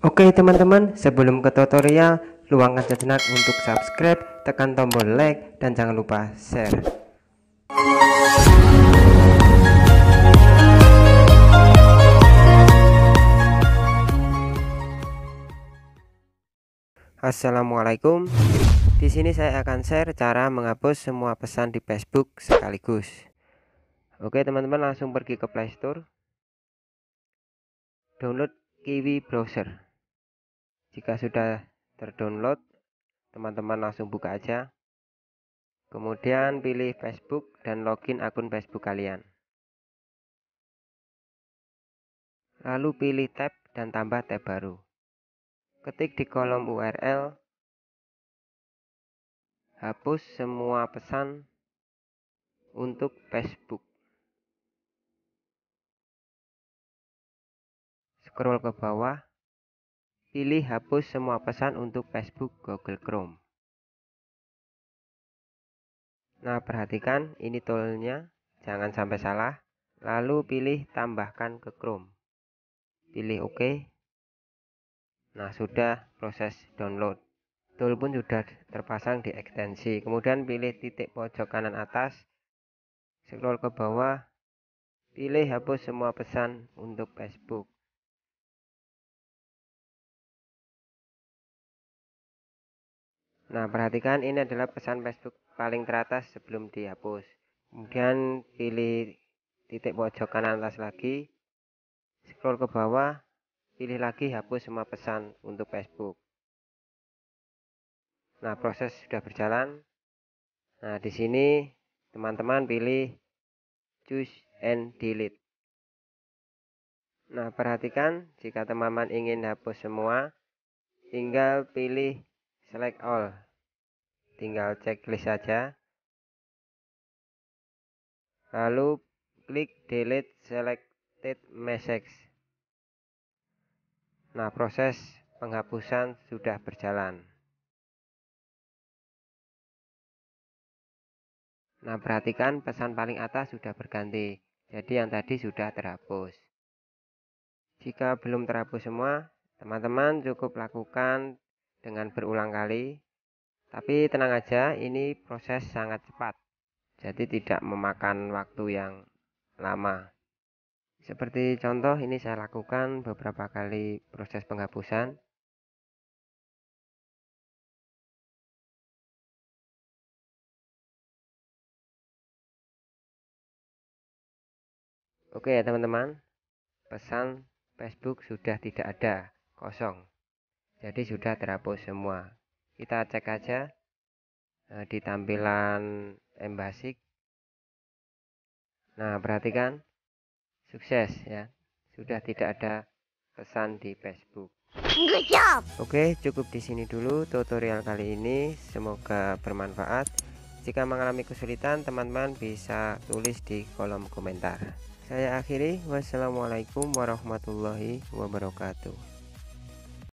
Oke teman-teman, sebelum ke tutorial, luangkan sejenak untuk subscribe, tekan tombol like, dan jangan lupa share. Assalamualaikum. Di sini saya akan share cara menghapus semua pesan di Facebook sekaligus. Oke, teman-teman langsung pergi ke Play Store. Download Kiwi Browser jika sudah terdownload teman-teman langsung buka aja kemudian pilih Facebook dan login akun Facebook kalian lalu pilih tab dan tambah tab baru ketik di kolom URL hapus semua pesan untuk Facebook scroll ke bawah Pilih hapus semua pesan untuk Facebook Google Chrome. Nah, perhatikan ini toolnya, jangan sampai salah. Lalu pilih tambahkan ke Chrome. Pilih OK. Nah, sudah proses download. Tool pun sudah terpasang di ekstensi. Kemudian pilih titik pojok kanan atas. Scroll ke bawah. Pilih hapus semua pesan untuk Facebook. Nah, perhatikan ini adalah pesan Facebook paling teratas sebelum dihapus. Kemudian pilih titik pojok kanan atas lagi, scroll ke bawah, pilih lagi hapus semua pesan untuk Facebook. Nah, proses sudah berjalan. Nah, di sini teman-teman pilih choose and delete. Nah, perhatikan jika teman-teman ingin hapus semua, tinggal pilih select all tinggal checklist saja lalu klik delete selected message nah proses penghapusan sudah berjalan nah perhatikan pesan paling atas sudah berganti jadi yang tadi sudah terhapus jika belum terhapus semua teman-teman cukup lakukan dengan berulang kali. Tapi tenang aja, ini proses sangat cepat. Jadi tidak memakan waktu yang lama. Seperti contoh ini saya lakukan beberapa kali proses penghapusan. Oke ya teman-teman, pesan Facebook sudah tidak ada, kosong jadi sudah terhapus semua kita cek aja eh, di tampilan Basic. nah perhatikan sukses ya sudah tidak ada pesan di Facebook Good job. Oke cukup di sini dulu tutorial kali ini semoga bermanfaat jika mengalami kesulitan teman-teman bisa tulis di kolom komentar saya akhiri wassalamualaikum warahmatullahi wabarakatuh